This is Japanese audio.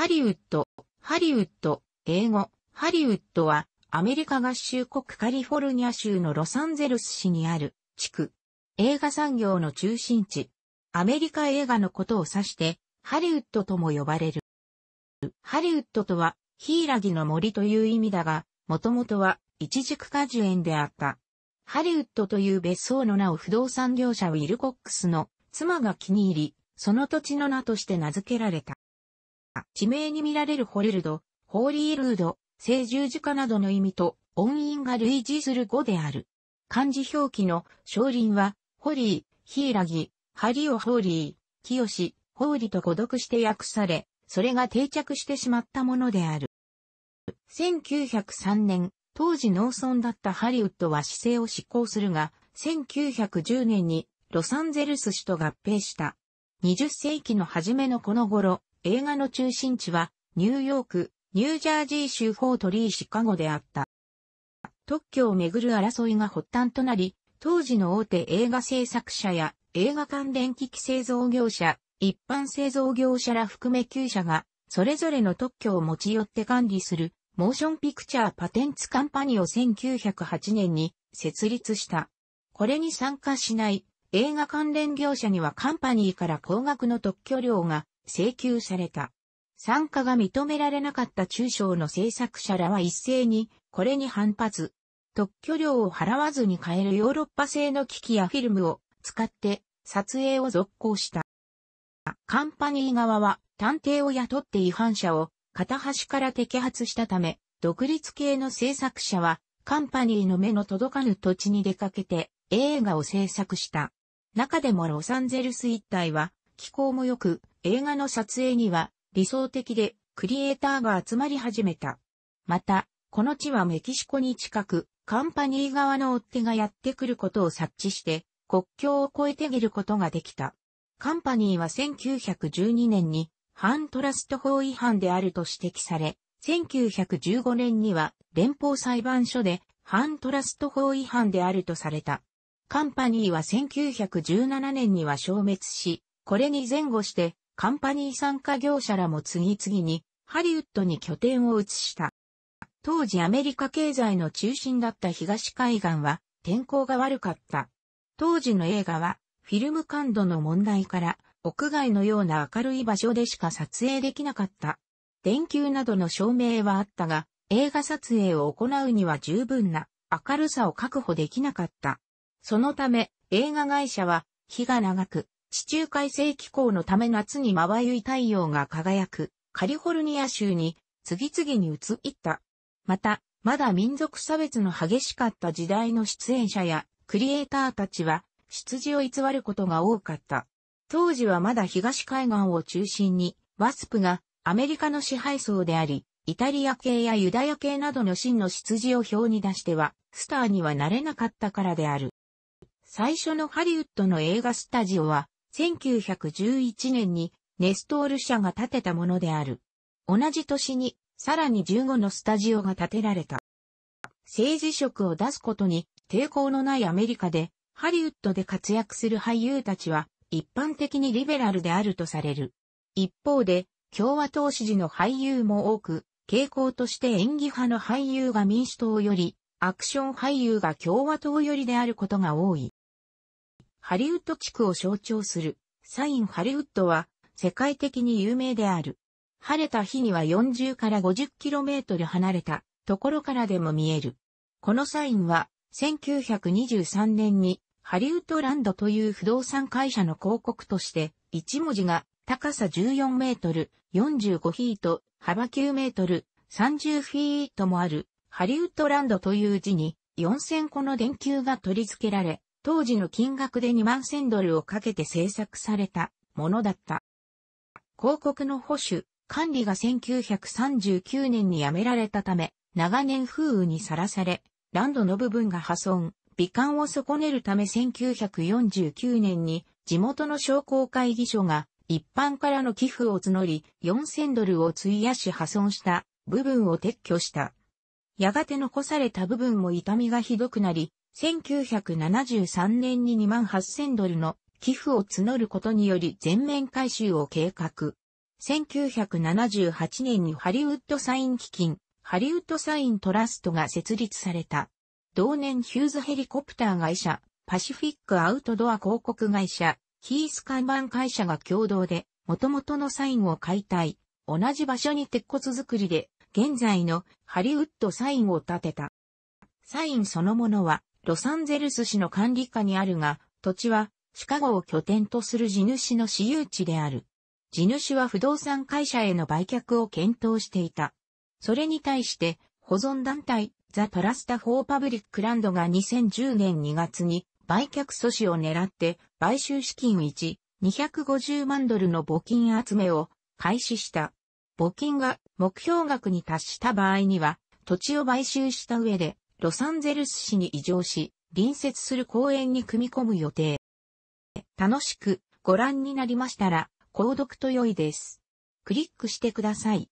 ハリウッド、ハリウッド、英語、ハリウッドは、アメリカ合衆国カリフォルニア州のロサンゼルス市にある地区。映画産業の中心地。アメリカ映画のことを指して、ハリウッドとも呼ばれる。ハリウッドとは、ヒイラギの森という意味だが、もともとは、一軸果樹園であった。ハリウッドという別荘の名を不動産業者ウィルコックスの妻が気に入り、その土地の名として名付けられた。地名に見られるホリルド、ホーリールード、聖十字架などの意味と音韻が類似する語である。漢字表記の少林は、ホリー、ヒイラギ、ハリオホーリー、キヨシ、ホーリと孤読して訳され、それが定着してしまったものである。1903年、当時農村だったハリウッドは市政を執行するが、1910年にロサンゼルス市と合併した。20世紀の初めのこの頃、映画の中心地は、ニューヨーク、ニュージャージー州フォートリーシカゴであった。特許をめぐる争いが発端となり、当時の大手映画制作者や映画関連機器製造業者、一般製造業者ら含め9社が、それぞれの特許を持ち寄って管理する、モーションピクチャーパテンツカンパニを1908年に設立した。これに参加しない映画関連業者にはカンパニーから高額の特許料が請求された。参加が認められなかった中小の制作者らは一斉にこれに反発。特許料を払わずに買えるヨーロッパ製の機器やフィルムを使って撮影を続行した。カンパニー側は探偵を雇って違反者を片端から摘発したため、独立系の制作者はカンパニーの目の届かぬ土地に出かけて映画を制作した。中でもロサンゼルス一帯は気候も良く、映画の撮影には理想的でクリエイターが集まり始めた。また、この地はメキシコに近く、カンパニー側の追っ手がやってくることを察知して、国境を越えてげることができた。カンパニーは1912年に反トラスト法違反であると指摘され、1915年には連邦裁判所で反トラスト法違反であるとされた。カンパニーは1917年には消滅し、これに前後して、カンパニー参加業者らも次々に、ハリウッドに拠点を移した。当時アメリカ経済の中心だった東海岸は、天候が悪かった。当時の映画は、フィルム感度の問題から、屋外のような明るい場所でしか撮影できなかった。電球などの照明はあったが、映画撮影を行うには十分な明るさを確保できなかった。そのため、映画会社は、日が長く、地中海性気候のため夏にまばゆい太陽が輝く、カリフォルニア州に、次々に移った。また、まだ民族差別の激しかった時代の出演者や、クリエイターたちは、出自を偽ることが多かった。当時はまだ東海岸を中心に、ワスプがアメリカの支配層であり、イタリア系やユダヤ系などの真の出自を表に出しては、スターにはなれなかったからである。最初のハリウッドの映画スタジオは、1911年にネストール社が建てたものである。同じ年に、さらに15のスタジオが建てられた。政治色を出すことに抵抗のないアメリカで、ハリウッドで活躍する俳優たちは、一般的にリベラルであるとされる。一方で、共和党支持の俳優も多く、傾向として演技派の俳優が民主党より、アクション俳優が共和党よりであることが多い。ハリウッド地区を象徴するサインハリウッドは世界的に有名である。晴れた日には40から 50km 離れたところからでも見える。このサインは1923年にハリウッドランドという不動産会社の広告として1文字が高さ14メートル、45フィート、幅9メートル、30フィートもあるハリウッドランドという字に4000個の電球が取り付けられ、当時の金額で2万1000ドルをかけて制作されたものだった。広告の保守、管理が1939年にやめられたため、長年風雨にさらされ、ランドの部分が破損、美観を損ねるため1949年に地元の商工会議所が一般からの寄付を募り4000ドルを費やし破損した部分を撤去した。やがて残された部分も痛みがひどくなり、1973年に2万8000ドルの寄付を募ることにより全面回収を計画。1978年にハリウッドサイン基金、ハリウッドサイントラストが設立された。同年ヒューズヘリコプター会社、パシフィックアウトドア広告会社、キース看板会社が共同で、元々のサインを解体、同じ場所に鉄骨作りで、現在のハリウッドサインを建てた。サインそのものは、ロサンゼルス市の管理下にあるが、土地はシカゴを拠点とする地主の私有地である。地主は不動産会社への売却を検討していた。それに対して、保存団体、ザ・トラスタ・フォー・パブリック・ランドが2010年2月に売却阻止を狙って買収資金1、250万ドルの募金集めを開始した。募金が目標額に達した場合には土地を買収した上でロサンゼルス市に移譲し、隣接する公園に組み込む予定。楽しくご覧になりましたら、購読と良いです。クリックしてください。